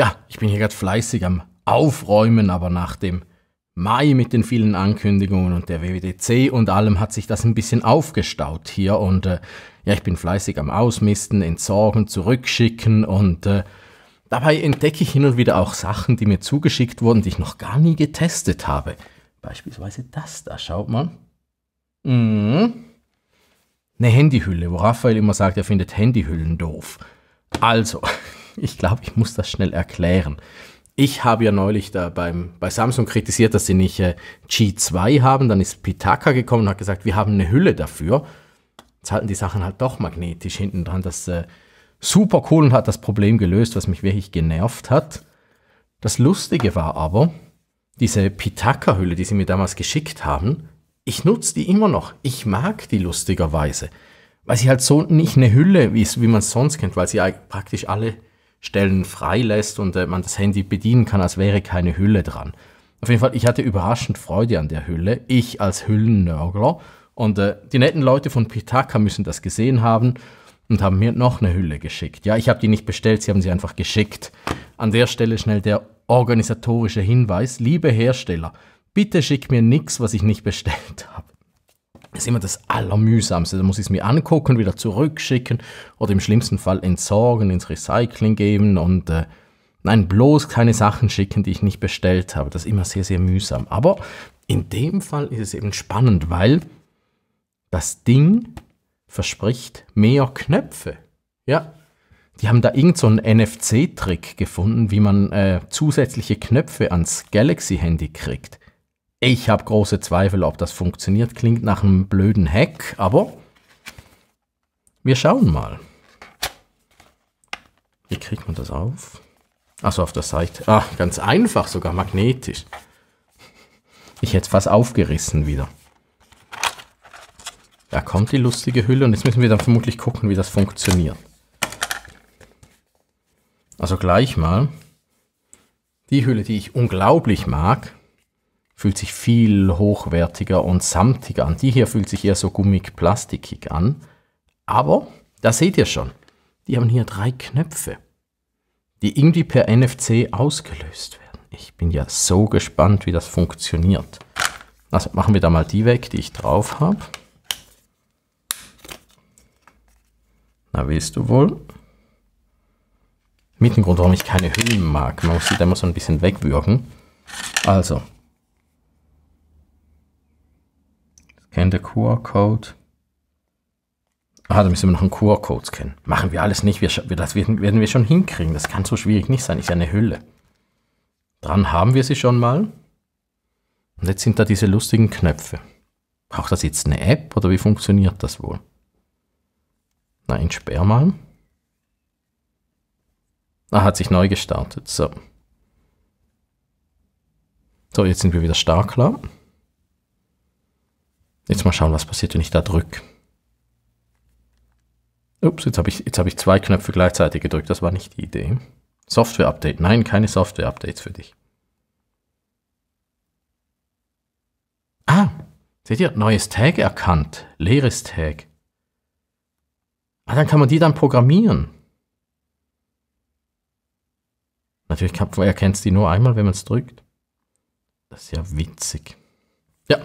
Ja, ich bin hier gerade fleißig am Aufräumen, aber nach dem Mai mit den vielen Ankündigungen und der WWDC und allem hat sich das ein bisschen aufgestaut hier und äh, ja, ich bin fleißig am Ausmisten, entsorgen, zurückschicken und äh, dabei entdecke ich hin und wieder auch Sachen, die mir zugeschickt wurden, die ich noch gar nie getestet habe. Beispielsweise das da, schaut mal. Mhm. Eine Handyhülle, wo Raphael immer sagt, er findet Handyhüllen doof. Also, ich glaube, ich muss das schnell erklären. Ich habe ja neulich da beim, bei Samsung kritisiert, dass sie nicht äh, G2 haben. Dann ist Pitaka gekommen und hat gesagt, wir haben eine Hülle dafür. Jetzt halten die Sachen halt doch magnetisch hinten dran. Das äh, super cool und hat das Problem gelöst, was mich wirklich genervt hat. Das Lustige war aber, diese Pitaka-Hülle, die sie mir damals geschickt haben, ich nutze die immer noch. Ich mag die lustigerweise. Weil sie halt so nicht eine Hülle, wie man es sonst kennt, weil sie praktisch alle Stellen freilässt und äh, man das Handy bedienen kann, als wäre keine Hülle dran. Auf jeden Fall, ich hatte überraschend Freude an der Hülle, ich als Hüllennörgler. Und äh, die netten Leute von Pitaka müssen das gesehen haben und haben mir noch eine Hülle geschickt. Ja, ich habe die nicht bestellt, sie haben sie einfach geschickt. An der Stelle schnell der organisatorische Hinweis. Liebe Hersteller, bitte schick mir nichts, was ich nicht bestellt habe ist immer das Allermühsamste. Da muss ich es mir angucken, wieder zurückschicken oder im schlimmsten Fall entsorgen, ins Recycling geben und äh, nein, bloß keine Sachen schicken, die ich nicht bestellt habe. Das ist immer sehr, sehr mühsam. Aber in dem Fall ist es eben spannend, weil das Ding verspricht mehr Knöpfe. Ja, die haben da irgend so einen NFC-Trick gefunden, wie man äh, zusätzliche Knöpfe ans Galaxy-Handy kriegt. Ich habe große Zweifel, ob das funktioniert. Klingt nach einem blöden Hack, aber wir schauen mal. Wie kriegt man das auf? Achso, auf der Seite. Ah, ganz einfach, sogar magnetisch. Ich hätte es fast aufgerissen wieder. Da kommt die lustige Hülle und jetzt müssen wir dann vermutlich gucken, wie das funktioniert. Also gleich mal. Die Hülle, die ich unglaublich mag, fühlt sich viel hochwertiger und samtiger an. Die hier fühlt sich eher so gummig-plastikig an. Aber, da seht ihr schon, die haben hier drei Knöpfe, die irgendwie per NFC ausgelöst werden. Ich bin ja so gespannt, wie das funktioniert. Also machen wir da mal die weg, die ich drauf habe. Na, willst du wohl? Mit dem Grund, warum ich keine Hüllen mag. Man muss sie da immer so ein bisschen wegwürgen. Also, Scan den QR-Code. Ah, da müssen wir noch einen QR-Code scannen. Machen wir alles nicht. Wir, das werden, wir schon hinkriegen. Das kann so schwierig nicht sein. Ist ja eine Hülle. Dran haben wir sie schon mal. Und jetzt sind da diese lustigen Knöpfe. Braucht das jetzt eine App oder wie funktioniert das wohl? Na, entsperr mal. Ah, hat sich neu gestartet. So. So, jetzt sind wir wieder stark klar. Jetzt mal schauen, was passiert, wenn ich da drücke. Ups, jetzt habe ich, hab ich zwei Knöpfe gleichzeitig gedrückt. Das war nicht die Idee. Software-Update. Nein, keine Software-Updates für dich. Ah, seht ihr? Neues Tag erkannt. Leeres Tag. Ah, dann kann man die dann programmieren. Natürlich erkennt es die nur einmal, wenn man es drückt. Das ist ja witzig. Ja,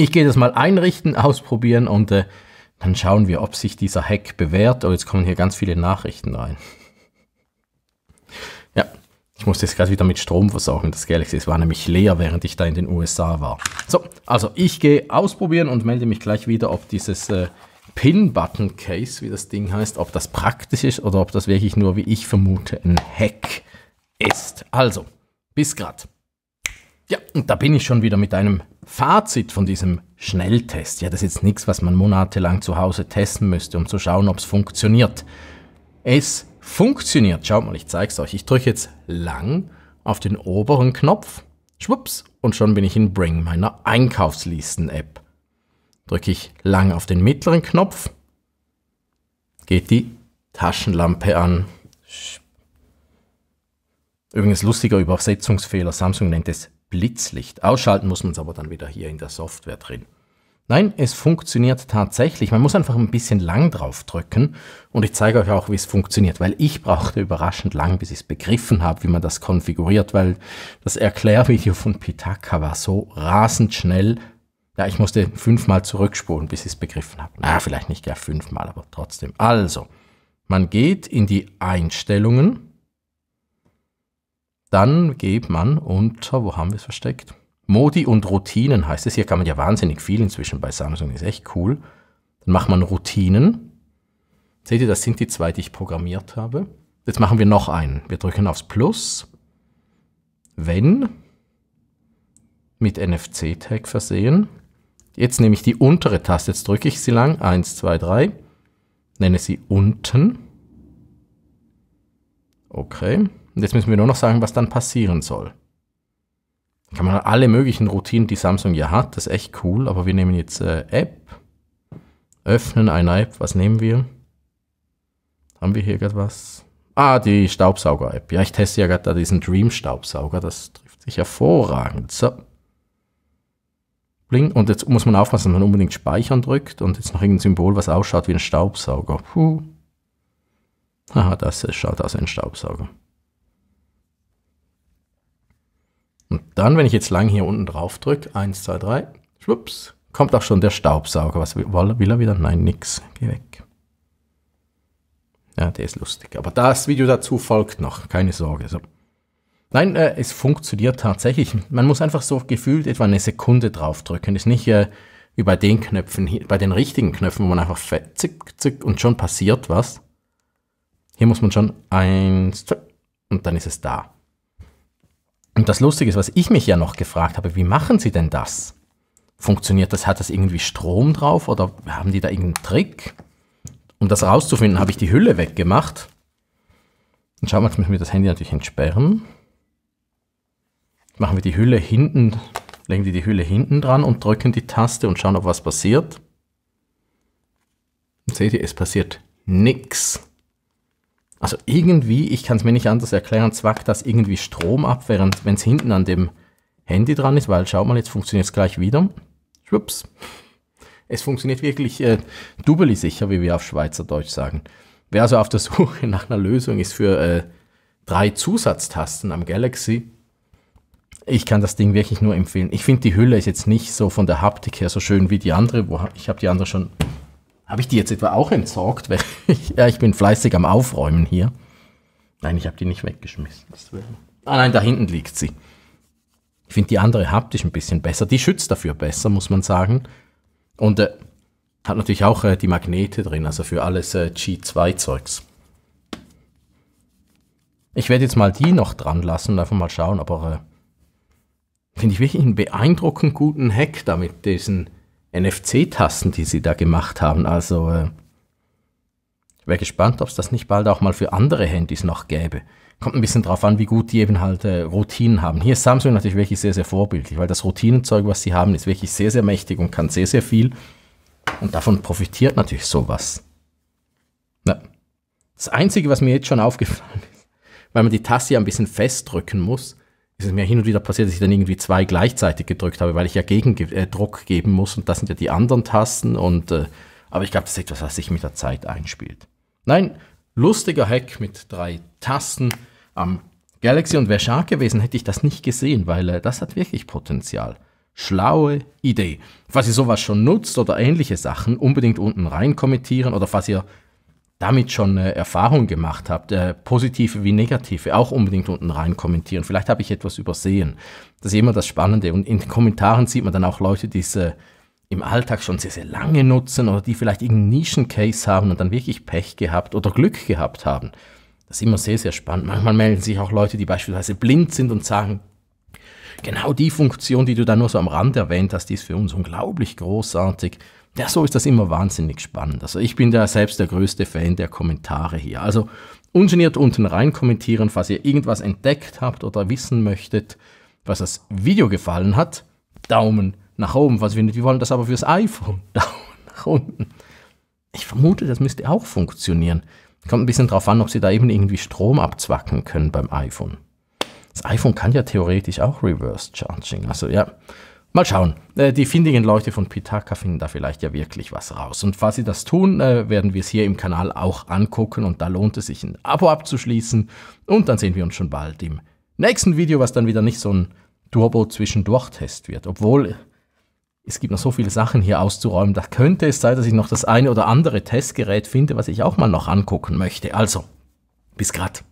ich gehe das mal einrichten, ausprobieren und äh, dann schauen wir, ob sich dieser Hack bewährt. Oh, jetzt kommen hier ganz viele Nachrichten rein. Ja, ich muss das gerade wieder mit Strom versorgen, das Galaxy. Es war nämlich leer, während ich da in den USA war. So, also ich gehe ausprobieren und melde mich gleich wieder, ob dieses äh, Pin-Button-Case, wie das Ding heißt, ob das praktisch ist oder ob das wirklich nur, wie ich vermute, ein Hack ist. Also, bis grad. Ja, und da bin ich schon wieder mit einem Fazit von diesem Schnelltest, ja, das ist jetzt nichts, was man monatelang zu Hause testen müsste, um zu schauen, ob es funktioniert. Es funktioniert. Schaut mal, ich zeige es euch. Ich drücke jetzt lang auf den oberen Knopf. Schwupps. Und schon bin ich in Bring, meiner Einkaufslisten-App. Drücke ich lang auf den mittleren Knopf, geht die Taschenlampe an. Übrigens lustiger Übersetzungsfehler. Samsung nennt es Blitzlicht. Ausschalten muss man es aber dann wieder hier in der Software drin. Nein, es funktioniert tatsächlich. Man muss einfach ein bisschen lang drauf drücken und ich zeige euch auch, wie es funktioniert, weil ich brauchte überraschend lang, bis ich es begriffen habe, wie man das konfiguriert, weil das Erklärvideo von Pitaka war so rasend schnell. Ja, ich musste fünfmal zurückspulen, bis ich es begriffen habe. Na, vielleicht nicht gleich fünfmal, aber trotzdem. Also, man geht in die Einstellungen dann geht man unter, wo haben wir es versteckt? Modi und Routinen heißt es. Hier kann man ja wahnsinnig viel inzwischen bei Samsung, ist echt cool. Dann macht man Routinen. Seht ihr, das sind die zwei, die ich programmiert habe. Jetzt machen wir noch einen. Wir drücken aufs Plus. Wenn mit NFC-Tag versehen. Jetzt nehme ich die untere Taste, jetzt drücke ich sie lang. 1, 2, 3. Nenne sie unten. Okay. Und jetzt müssen wir nur noch sagen, was dann passieren soll. Kann man alle möglichen Routinen, die Samsung ja hat, das ist echt cool, aber wir nehmen jetzt äh, App, öffnen eine App, was nehmen wir? Haben wir hier gerade was? Ah, die Staubsauger-App. Ja, ich teste ja gerade da diesen Dream-Staubsauger, das trifft sich hervorragend. So. Bling. Und jetzt muss man aufpassen, dass man unbedingt Speichern drückt und jetzt noch irgendein Symbol, was ausschaut wie ein Staubsauger. Puh. Haha, das schaut aus wie ein Staubsauger. Und dann, wenn ich jetzt lang hier unten drauf drücke, 1, 2, 3, schwupps, kommt auch schon der Staubsauger. Was will er wieder? Nein, nix. Geh weg. Ja, der ist lustig. Aber das Video dazu folgt noch. Keine Sorge. So. Nein, äh, es funktioniert tatsächlich. Man muss einfach so gefühlt etwa eine Sekunde draufdrücken. Das ist nicht äh, wie bei den Knöpfen, hier, bei den richtigen Knöpfen, wo man einfach fett, zick, zick und schon passiert was. Hier muss man schon eins, zwei, und dann ist es da. Und das Lustige ist, was ich mich ja noch gefragt habe, wie machen sie denn das? Funktioniert das, hat das irgendwie Strom drauf oder haben die da irgendeinen Trick? Um das rauszufinden, habe ich die Hülle weggemacht. Und schauen wir, jetzt müssen wir das Handy natürlich entsperren. Machen wir die Hülle hinten, legen die die Hülle hinten dran und drücken die Taste und schauen, ob was passiert. Und seht ihr, es passiert nichts also irgendwie, ich kann es mir nicht anders erklären, zwackt das irgendwie Strom ab, während wenn es hinten an dem Handy dran ist, weil schau mal, jetzt funktioniert es gleich wieder. Schwupps. Es funktioniert wirklich äh, doubly sicher, wie wir auf Schweizerdeutsch sagen. Wer also auf der Suche nach einer Lösung ist für äh, drei Zusatztasten am Galaxy, ich kann das Ding wirklich nur empfehlen. Ich finde, die Hülle ist jetzt nicht so von der Haptik her so schön wie die andere. Wo, ich habe die andere schon habe ich die jetzt etwa auch entsorgt? ja, ich bin fleißig am Aufräumen hier. Nein, ich habe die nicht weggeschmissen. Ah nein, da hinten liegt sie. Ich finde die andere haptisch ein bisschen besser. Die schützt dafür besser, muss man sagen. Und äh, hat natürlich auch äh, die Magnete drin, also für alles äh, G2-Zeugs. Ich werde jetzt mal die noch dran lassen und einfach mal schauen, aber äh, finde ich wirklich einen beeindruckend guten Hack da mit diesen NFC-Tasten, die sie da gemacht haben. Also äh, ich wäre gespannt, ob es das nicht bald auch mal für andere Handys noch gäbe. Kommt ein bisschen darauf an, wie gut die eben halt äh, Routinen haben. Hier ist Samsung natürlich wirklich sehr, sehr vorbildlich, weil das Routinenzeug, was sie haben, ist wirklich sehr, sehr mächtig und kann sehr, sehr viel. Und davon profitiert natürlich sowas. Ja. Das Einzige, was mir jetzt schon aufgefallen ist, weil man die Taste ja ein bisschen festdrücken muss, es ist mir hin und wieder passiert, dass ich dann irgendwie zwei gleichzeitig gedrückt habe, weil ich ja Gegendruck äh, Druck geben muss und das sind ja die anderen Tasten und äh, aber ich glaube, das ist etwas, was sich mit der Zeit einspielt. Nein, lustiger Hack mit drei Tasten am Galaxy und wäre schade gewesen, hätte ich das nicht gesehen, weil äh, das hat wirklich Potenzial. Schlaue Idee. Falls ihr sowas schon nutzt oder ähnliche Sachen, unbedingt unten rein kommentieren oder falls ihr damit schon äh, Erfahrung gemacht habt, äh, positive wie negative, auch unbedingt unten rein kommentieren. Vielleicht habe ich etwas übersehen. Das ist immer das Spannende. Und in den Kommentaren sieht man dann auch Leute, die es äh, im Alltag schon sehr, sehr lange nutzen oder die vielleicht irgendeinen Nischencase haben und dann wirklich Pech gehabt oder Glück gehabt haben. Das ist immer sehr, sehr spannend. Manchmal melden sich auch Leute, die beispielsweise blind sind und sagen, genau die Funktion, die du da nur so am Rand erwähnt hast, die ist für uns unglaublich großartig. Ja, so ist das immer wahnsinnig spannend. Also ich bin da selbst der größte Fan der Kommentare hier. Also ungeniert unten rein kommentieren, falls ihr irgendwas entdeckt habt oder wissen möchtet, was das Video gefallen hat. Daumen nach oben, falls wir nicht, wir wollen das aber fürs iPhone. Daumen nach unten. Ich vermute, das müsste auch funktionieren. Kommt ein bisschen drauf an, ob sie da eben irgendwie Strom abzwacken können beim iPhone. Das iPhone kann ja theoretisch auch Reverse Charging. Also ja, mal schauen. Äh, die findigen Leute von Pitaka finden da vielleicht ja wirklich was raus. Und falls sie das tun, äh, werden wir es hier im Kanal auch angucken. Und da lohnt es sich, ein Abo abzuschließen. Und dann sehen wir uns schon bald im nächsten Video, was dann wieder nicht so ein Turbo-Zwischendurch-Test wird. Obwohl es gibt noch so viele Sachen hier auszuräumen. Da könnte es sein, dass ich noch das eine oder andere Testgerät finde, was ich auch mal noch angucken möchte. Also, bis grad.